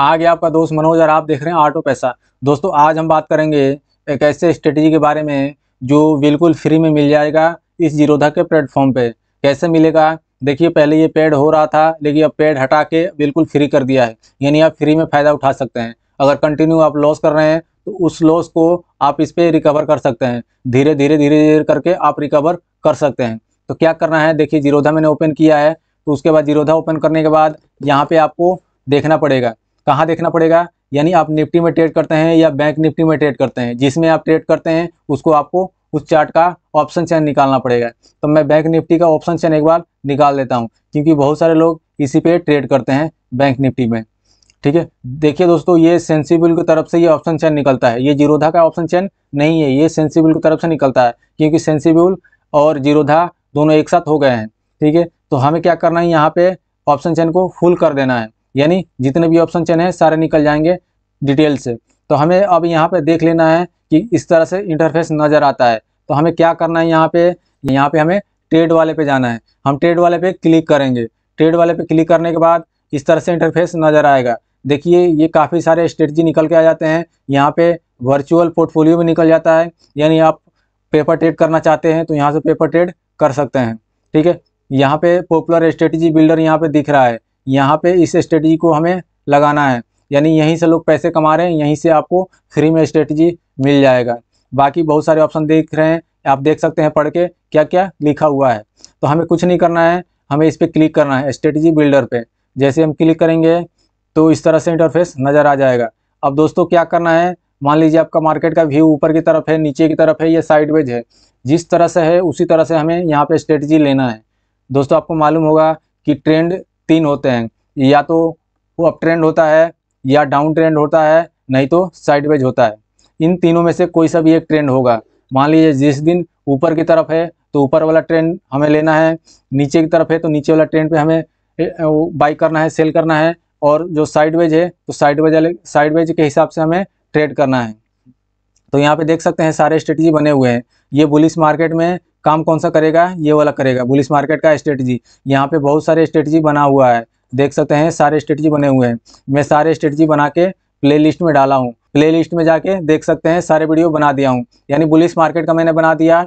आ गया आपका दोस्त मनोज और आप देख रहे हैं ऑटो पैसा दोस्तों आज हम बात करेंगे एक ऐसे स्ट्रेटजी के बारे में जो बिल्कुल फ्री में मिल जाएगा इस जीरोधा के प्लेटफॉर्म पे कैसे मिलेगा देखिए पहले ये पेड हो रहा था लेकिन अब पेड हटा के बिल्कुल फ्री कर दिया है यानी आप फ्री में फ़ायदा उठा सकते हैं अगर कंटिन्यू आप लॉस कर रहे हैं तो उस लॉस को आप इस पर रिकवर कर सकते हैं धीरे धीरे धीरे धीरे करके आप रिकवर कर सकते हैं तो क्या करना है देखिए जीरोधा मैंने ओपन किया है तो उसके बाद जीरोधा ओपन करने के बाद यहाँ पे आपको देखना पड़ेगा कहाँ देखना पड़ेगा यानी आप निफ्टी में ट्रेड करते हैं या बैंक निफ्टी में ट्रेड करते हैं जिसमें आप ट्रेड करते हैं उसको आपको उस चार्ट का ऑप्शन चैन निकालना पड़ेगा तो मैं बैंक निफ्टी का ऑप्शन चैन एक बार निकाल देता हूँ क्योंकि बहुत सारे लोग इसी पे ट्रेड करते हैं बैंक निफ्टी में ठीक है देखिए दोस्तों ये सेंसिबल की तरफ से ये ऑप्शन चैन निकलता है ये जीरोधा का ऑप्शन चैन नहीं है ये सेंसिबल की तरफ से निकलता है क्योंकि सेंसिबल और जीरोधा दोनों एक साथ हो गए हैं ठीक है तो हमें क्या करना है यहाँ पे ऑप्शन चैन को फुल कर देना है यानी जितने भी ऑप्शन चेन है सारे निकल जाएंगे डिटेल से तो हमें अब यहाँ पर देख लेना है कि इस तरह से इंटरफेस नज़र आता है तो हमें क्या करना है यहाँ पे यहाँ पे हमें ट्रेड वाले पे जाना है हम ट्रेड वाले पे क्लिक करेंगे ट्रेड वाले पे क्लिक करने के बाद इस तरह से इंटरफेस नज़र आएगा देखिए ये काफ़ी सारे स्ट्रेटजी निकल के आ जाते हैं यहाँ पे वर्चुअल पोर्टफोलियो भी निकल जाता है यानी आप पेपर ट्रेड करना चाहते हैं तो यहाँ से पेपर ट्रेड कर सकते हैं ठीक है यहाँ पे पॉपुलर स्ट्रेटजी बिल्डर यहाँ पे दिख रहा है यहाँ पे इस स्ट्रेटजी को हमें लगाना है यानी यहीं से लोग पैसे कमा रहे हैं यहीं से आपको फ्री में स्ट्रेटजी मिल जाएगा बाकी बहुत सारे ऑप्शन देख रहे हैं आप देख सकते हैं पढ़ के क्या क्या लिखा हुआ है तो हमें कुछ नहीं करना है हमें इस पर क्लिक करना है स्ट्रेटजी बिल्डर पर जैसे हम क्लिक करेंगे तो इस तरह से इंटरफेस नज़र आ जाएगा अब दोस्तों क्या करना है मान लीजिए आपका मार्केट का व्यू ऊपर की तरफ है नीचे की तरफ है या साइडवेज है जिस तरह से है उसी तरह से हमें यहाँ पे स्ट्रेटजी लेना है दोस्तों आपको मालूम होगा कि ट्रेंड तीन होते हैं या तो वो अप ट्रेंड होता है या डाउन ट्रेंड होता है नहीं तो साइडवेज होता है इन तीनों में से कोई सा भी एक ट्रेंड होगा मान लीजिए जिस दिन ऊपर की तरफ है तो ऊपर वाला ट्रेंड हमें लेना है नीचे की तरफ है तो नीचे वाला ट्रेंड पे हमें बाई करना है सेल करना है और जो साइडवेज है तो साइडवेज वाले साइडवेज के हिसाब से हमें ट्रेड करना है तो यहाँ पे देख सकते हैं सारे स्ट्रेटजी बने हुए हैं ये बुलिस मार्केट में काम कौन सा करेगा ये वाला करेगा बुलिस मार्केट का स्ट्रेटजी यहाँ पे बहुत सारे स्ट्रेटजी बना हुआ है देख सकते हैं सारे स्ट्रेटजी बने हुए हैं मैं सारे स्ट्रेटजी बना के प्ले में डाला हूँ प्ले में जाके देख सकते हैं सारे वीडियो बना दिया हूँ यानी बुलिस मार्केट का मैंने बना दिया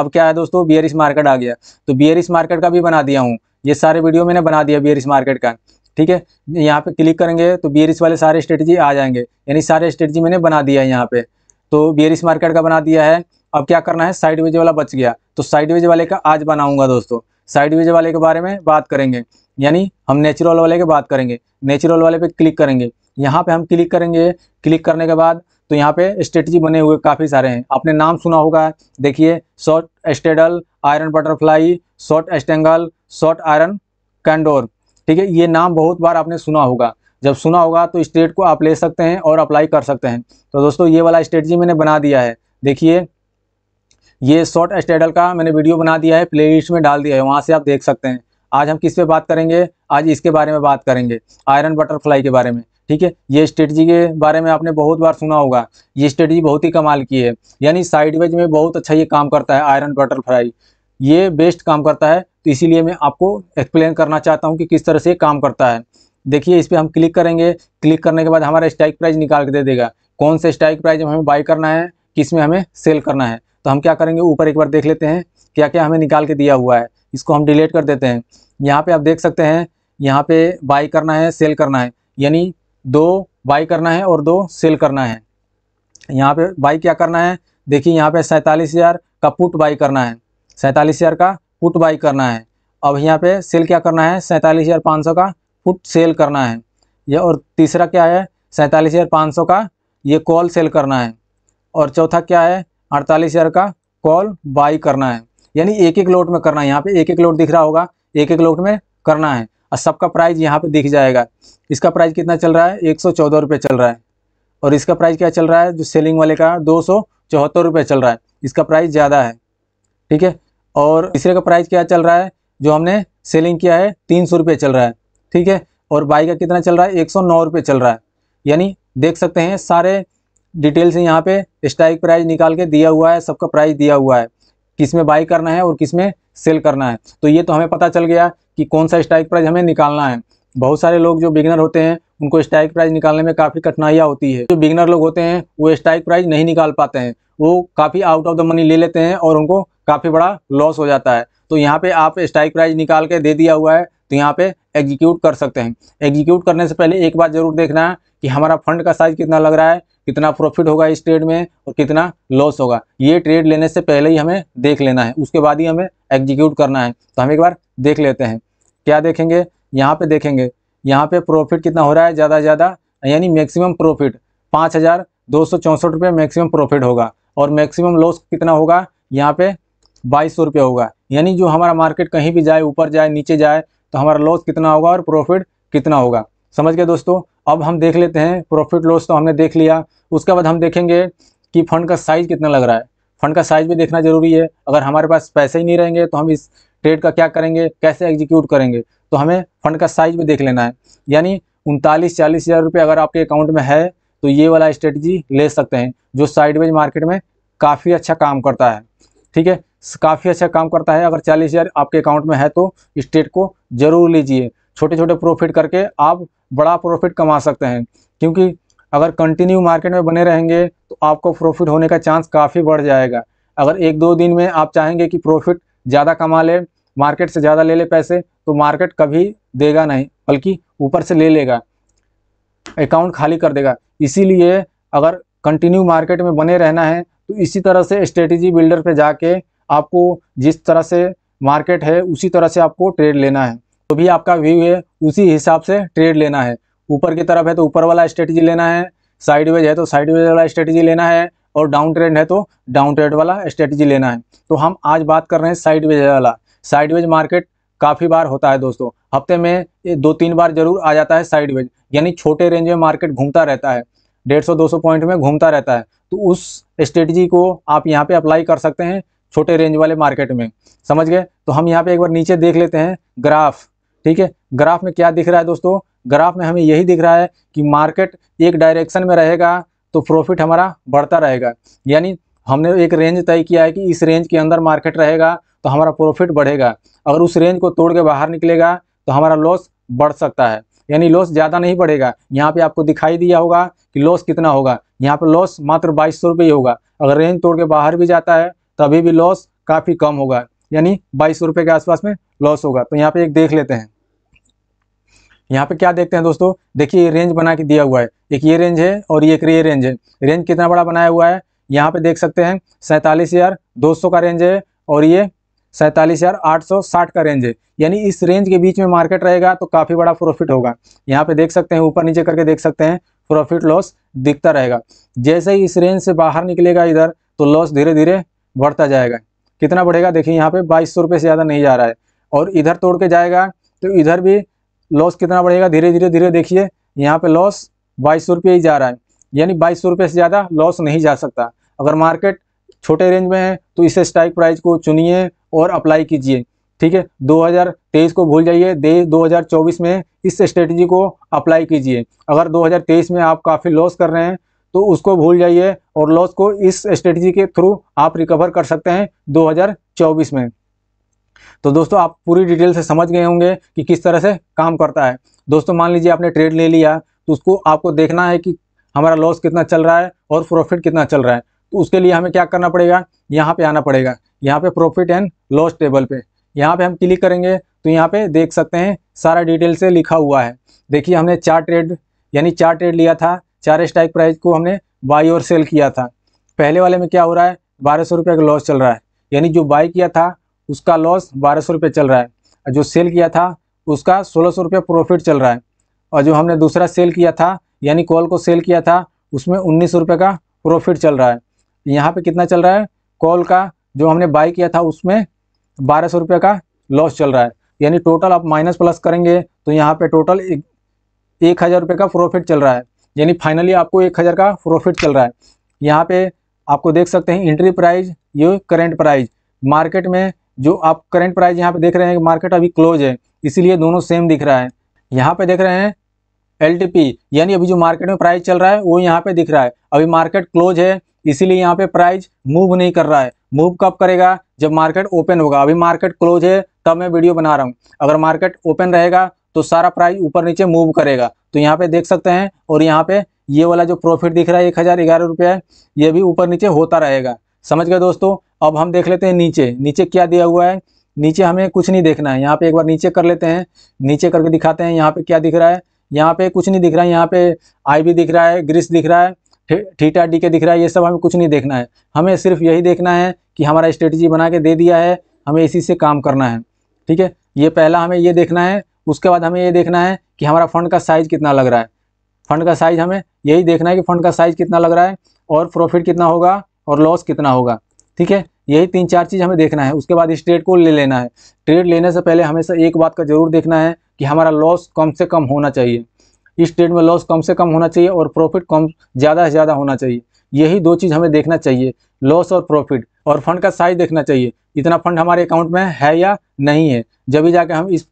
अब क्या है दोस्तों बियरिस मार्केट आ गया तो बियरिस मार्केट का भी बना दिया हूँ ये सारे वीडियो मैंने बना दिया बियरिस मार्केट का ठीक है यहाँ पे क्लिक करेंगे तो बियरिस वाले सारे स्ट्रेटजी आ जाएंगे यानी सारे स्ट्रेटजी मैंने बना दिया है यहाँ पे तो बियरिस मार्केट का बना दिया है अब क्या करना है साइड वेज वाला बच गया तो साइडवेज वाले का आज बनाऊंगा दोस्तों साइडवेज वाले के बारे में बात करेंगे यानी हम नेचुरल वाले के बात करेंगे नेचुरल वाले पे क्लिक करेंगे यहाँ पे हम क्लिक करेंगे क्लिक करने के बाद तो यहाँ पे स्ट्रेटजी बने हुए काफ़ी सारे हैं आपने नाम सुना होगा देखिए short straddle iron butterfly short strangle short iron condor ठीक है ये नाम बहुत बार आपने सुना होगा जब सुना होगा तो स्टेट को आप ले सकते हैं और अप्लाई कर सकते हैं तो दोस्तों ये वाला स्ट्रेटजी मैंने बना दिया है देखिए ये शॉर्ट स्टेडल का मैंने वीडियो बना दिया है प्ले में डाल दिया है वहाँ से आप देख सकते हैं आज हम किस पे बात करेंगे आज इसके बारे में बात करेंगे आयरन बटरफ्लाई के बारे में ठीक है ये स्ट्रेटजी के बारे में आपने बहुत बार सुना होगा ये स्ट्रेटजी बहुत ही कमाल की है यानी साइडवेज में बहुत अच्छा ये काम करता है आयरन बटरफ्लाई ये बेस्ट काम करता है तो इसीलिए मैं आपको एक्सप्लेन करना चाहता हूँ कि किस तरह से काम करता है देखिए इस पर हम क्लिक करेंगे क्लिक करने के बाद हमारा स्ट्राइक प्राइज निकाल के दे देगा कौन सा स्ट्राइक प्राइज हमें बाई करना है किस में हमें सेल करना है तो हम क्या करेंगे ऊपर एक बार देख लेते हैं क्या क्या हमें निकाल के दिया हुआ है इसको हम डिलीट कर देते हैं यहाँ पे आप देख सकते हैं यहाँ पे बाई करना है सेल करना है यानी दो बाई करना है और दो सेल करना है यहाँ पे बाई क्या करना है देखिए यहाँ पे सैंतालीस हज़ार का पुट बाई करना है सैंतालीस हज़ार का पुट बाई करना है अब यहाँ पे सेल क्या करना है सैंतालीस हज़ार पाँच सौ का पुट सेल करना है ये और तीसरा क्या है सैंतालीस हज़ार पाँच सौ का ये कॉल सेल करना है और चौथा क्या है अड़तालीस हज़ार का कॉल बाई करना है यानी एक एक लोट में करना है यहाँ पे एक एक लोट दिख रहा होगा एक एक लोट में करना है और सबका प्राइस यहाँ पे दिख जाएगा इसका प्राइस कितना चल रहा है एक सौ चल रहा है और इसका प्राइस क्या चल रहा है जो सेलिंग वाले का दो सौ चल रहा है इसका प्राइस ज़्यादा है ठीक है और तीसरे का प्राइस क्या चल रहा है जो हमने सेलिंग किया है तीन सौ चल रहा है ठीक है और बाई का कितना चल रहा है एक सौ चल रहा है यानी देख सकते हैं सारे डिटेल से यहाँ पे स्ट्राइक प्राइस निकाल के दिया हुआ है सबका प्राइस दिया हुआ है किस में बाई करना है और किस में सेल करना है तो ये तो हमें पता चल गया कि कौन सा स्ट्राइक प्राइस हमें निकालना है बहुत सारे लोग जो बिगनर होते हैं उनको स्ट्राइक प्राइस निकालने में काफ़ी कठिनाइयाँ होती है जो बिगनर लोग होते हैं वो स्ट्राइक प्राइस नहीं निकाल पाते हैं वो काफ़ी आउट ऑफ द मनी ले लेते हैं और उनको काफ़ी बड़ा लॉस हो जाता है तो यहाँ पे आप स्ट्राइक प्राइस निकाल के दे दिया हुआ है तो यहाँ पे एग्जीक्यूट कर सकते हैं एग्जीक्यूट करने से पहले एक बात जरूर देखना है कि हमारा फंड का साइज कितना लग रहा है कितना प्रॉफिट होगा इस ट्रेड में और कितना लॉस होगा ये ट्रेड लेने से पहले ही हमें देख लेना है उसके बाद ही हमें एग्जीक्यूट करना है तो हम एक बार देख लेते हैं क्या देखेंगे यहाँ पे देखेंगे यहाँ पे प्रॉफिट कितना हो रहा है ज़्यादा से ज़्यादा यानी मैक्सिमम प्रॉफिट पाँच हज़ार दो सौ चौंसठ रुपये मैक्सिमम प्रॉफिट होगा और मैक्सिमम लॉस कितना होगा यहाँ पे बाईस सौ रुपये होगा यानी जो हमारा मार्केट कहीं भी जाए ऊपर जाए नीचे जाए तो हमारा लॉस कितना होगा और प्रॉफिट कितना होगा समझ गए दोस्तों अब हम देख लेते हैं प्रॉफिट लॉस तो हमने देख लिया उसके बाद हम देखेंगे कि फंड का साइज़ कितना लग रहा है फंड का साइज़ भी देखना ज़रूरी है अगर हमारे पास पैसे ही नहीं रहेंगे तो हम इस ट्रेड का क्या करेंगे कैसे एग्जीक्यूट करेंगे तो हमें फंड का साइज भी देख लेना है यानी उनतालीस चालीस हज़ार रुपये अगर आपके अकाउंट में है तो ये वाला स्ट्रेटजी ले सकते हैं जो साइडवेज मार्केट में काफ़ी अच्छा काम करता है ठीक है काफ़ी अच्छा काम करता है अगर चालीस हज़ार आपके अकाउंट में है तो स्टेट को ज़रूर लीजिए छोटे छोटे प्रॉफिट करके आप बड़ा प्रॉफिट कमा सकते हैं क्योंकि अगर कंटिन्यू मार्केट में बने रहेंगे तो आपको प्रॉफिट होने का चांस काफ़ी बढ़ जाएगा अगर एक दो दिन में आप चाहेंगे कि प्रॉफिट ज़्यादा कमा ले मार्केट से ज़्यादा ले ले पैसे तो मार्केट कभी देगा नहीं बल्कि ऊपर से ले लेगा अकाउंट खाली कर देगा इसीलिए अगर कंटिन्यू मार्केट में बने रहना है तो इसी तरह से स्ट्रेटजी बिल्डर पे जाके आपको जिस तरह से मार्केट है उसी तरह से आपको ट्रेड लेना है तो भी आपका व्यू है उसी हिसाब से ट्रेड लेना है ऊपर की तरफ है तो ऊपर वाला स्ट्रेटजी लेना है साइडवेज है तो साइडवेज वाला स्ट्रेटजी लेना है और डाउन ट्रेंड है तो डाउन ट्रेड वाला स्ट्रेटजी लेना है तो हम आज बात कर रहे हैं साइडवेज वाला साइडवेज मार्केट काफ़ी बार होता है दोस्तों हफ्ते में दो तीन बार जरूर आ जाता है साइडवेज यानी छोटे रेंज में मार्केट घूमता रहता है डेढ़ सौ दो सौ पॉइंट में घूमता रहता है तो उस स्ट्रेटजी को आप यहाँ पर अप्लाई कर सकते हैं छोटे रेंज वाले मार्केट में समझ गए तो हम यहाँ पे एक बार नीचे देख लेते हैं ग्राफ ठीक है ग्राफ में क्या दिख रहा है दोस्तों ग्राफ में हमें यही दिख रहा है कि मार्केट एक डायरेक्शन में रहेगा तो प्रॉफिट हमारा बढ़ता रहेगा यानी हमने एक रेंज तय किया है कि इस रेंज के अंदर मार्केट रहेगा तो हमारा प्रॉफिट बढ़ेगा अगर उस रेंज को तोड़ के बाहर निकलेगा तो हमारा लॉस बढ़ सकता है यानी लॉस ज़्यादा नहीं बढ़ेगा यहाँ पे आपको दिखाई दिया होगा कि लॉस कितना होगा यहाँ पे लॉस मात्र बाईस सौ रुपये होगा अगर रेंज तोड़ के बाहर भी जाता है तो अभी भी लॉस काफ़ी कम होगा यानी बाईस रुपये के आसपास में लॉस होगा तो यहाँ पे एक देख लेते हैं यहाँ पे क्या देखते हैं दोस्तों देखिए ये रेंज बना के दिया हुआ है एक ये रेंज है और ये एक ये रेंज है रेंज कितना बड़ा बनाया हुआ है यहाँ पे देख सकते हैं सैंतालीस हज़ार दो सौ का रेंज है और ये सैंतालीस हज़ार आठ सौ साठ का रेंज है यानी इस रेंज के बीच में मार्केट रहेगा तो काफ़ी बड़ा प्रॉफिट होगा यहाँ पे देख सकते हैं ऊपर नीचे करके देख सकते हैं प्रॉफिट लॉस दिखता रहेगा जैसे ही इस रेंज से बाहर निकलेगा इधर तो लॉस धीरे धीरे बढ़ता जाएगा कितना बढ़ेगा देखिए यहाँ पे बाईस सौ रुपये से ज़्यादा नहीं जा रहा है और इधर तोड़ के जाएगा तो इधर भी लॉस कितना बढ़ेगा धीरे धीरे धीरे देखिए यहाँ पे लॉस बाईस सौ ही जा रहा है यानी बाईस सौ से ज़्यादा लॉस नहीं जा सकता अगर मार्केट छोटे रेंज में है तो इसे स्ट्राइक प्राइस को चुनिए और अप्लाई कीजिए ठीक है 2023 को भूल जाइए दे 2024 में इस स्ट्रेटजी को अप्लाई कीजिए अगर 2023 में आप काफ़ी लॉस कर रहे हैं तो उसको भूल जाइए और लॉस को इस स्ट्रेटजी के थ्रू आप रिकवर कर सकते हैं 2024 में तो दोस्तों आप पूरी डिटेल से समझ गए होंगे कि किस तरह से काम करता है दोस्तों मान लीजिए आपने ट्रेड ले लिया तो उसको आपको देखना है कि हमारा लॉस कितना चल रहा है और प्रॉफिट कितना चल रहा है तो उसके लिए हमें क्या करना पड़ेगा यहाँ पे आना पड़ेगा यहाँ पे प्रॉफिट एंड लॉस टेबल पे यहाँ पे हम क्लिक करेंगे तो यहाँ पे देख सकते हैं सारा डिटेल से लिखा हुआ है देखिए हमने चार ट्रेड यानी चार ट्रेड लिया था चार स्ट्राइक प्राइस को हमने बाई और सेल किया था पहले वाले में क्या हो रहा है बारह सौ रुपये का लॉस चल रहा है यानी जो बाई किया था उसका लॉस बारह सौ रुपये चल रहा है और जो सेल किया था उसका सोलह सौ रुपये प्रॉफिट चल रहा है और जो हमने दूसरा सेल किया था यानी कॉल को सेल किया था उसमें उन्नीस रुपये का प्रॉफिट चल रहा है यहाँ पे कितना चल रहा है कॉल का जो हमने बाई किया था उसमें बारह सौ रुपये का लॉस चल रहा है यानी टोटल आप माइनस प्लस करेंगे तो यहाँ पे टोटल एक, एक हज़ार रुपये का प्रॉफिट चल रहा है यानी फाइनली आपको एक हज़ार का प्रॉफिट चल रहा है यहाँ पे आपको देख सकते हैं इंट्री प्राइस ये करेंट प्राइस मार्केट में जो आप करेंट प्राइस यहाँ पे देख रहे हैं मार्केट अभी क्लोज है इसीलिए दोनों सेम दिख रहा है यहाँ पे देख रहे हैं एल यानी अभी जो मार्केट में प्राइस चल रहा है वो यहाँ पे दिख रहा है अभी मार्केट क्लोज है इसीलिए यहाँ पे प्राइस मूव नहीं कर रहा है मूव कब करेगा जब मार्केट ओपन होगा अभी मार्केट क्लोज है तब मैं वीडियो बना रहा हूँ अगर मार्केट ओपन रहेगा तो सारा प्राइस ऊपर नीचे मूव करेगा तो यहाँ पे देख सकते हैं और यहाँ पे ये वाला जो प्रॉफिट दिख रहा है एक हज़ार ग्यारह रुपया है ये भी ऊपर नीचे होता रहेगा समझ गए दोस्तों अब हम देख लेते हैं नीचे नीचे क्या दिया हुआ है नीचे हमें कुछ नहीं देखना है यहाँ पे एक बार नीचे कर लेते हैं नीचे करके दिखाते हैं यहाँ पे क्या दिख रहा है यहाँ पे कुछ नहीं दिख रहा है यहाँ पे आई भी दिख रहा है ग्रीस दिख रहा है ठीटा डी के दिख रहा है ये सब हमें कुछ नहीं देखना है हमें सिर्फ यही देखना है कि हमारा स्ट्रेटजी बना के दे दिया है हमें इसी से काम करना है ठीक है ये पहला हमें ये देखना है उसके बाद हमें ये देखना है कि हमारा फंड का साइज़ कितना लग रहा है फंड का साइज़ हमें यही देखना है कि फंड का साइज़ कितना लग रहा है और प्रॉफिट कितना होगा और लॉस कितना होगा ठीक है यही तीन चार चीज़ हमें देखना है उसके बाद इस ट्रेड को ले लेना है ट्रेड लेने से पहले हमेशा एक बात का जरूर देखना है कि हमारा लॉस कम से कम होना चाहिए इस ट्रेड में लॉस कम से कम होना चाहिए और प्रॉफिट कम ज़्यादा से ज़्यादा होना चाहिए यही दो चीज़ हमें देखना चाहिए लॉस और प्रॉफिट और फंड का साइज देखना चाहिए इतना फंड हमारे अकाउंट में है या नहीं है जब भी जाके हम इस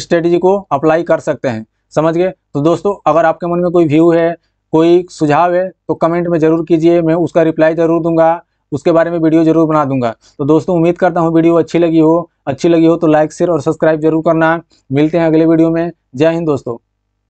स्ट्रेटजी को अप्लाई कर सकते हैं समझ गए तो दोस्तों अगर आपके मन में कोई व्यू है कोई सुझाव है तो कमेंट में ज़रूर कीजिए मैं उसका रिप्लाई ज़रूर दूंगा उसके बारे में वीडियो जरूर बना दूंगा तो दोस्तों उम्मीद करता हूँ वीडियो अच्छी लगी हो अच्छी लगी हो तो लाइक शेयर और सब्सक्राइब जरूर करना मिलते हैं अगले वीडियो में जय हिंद दोस्तों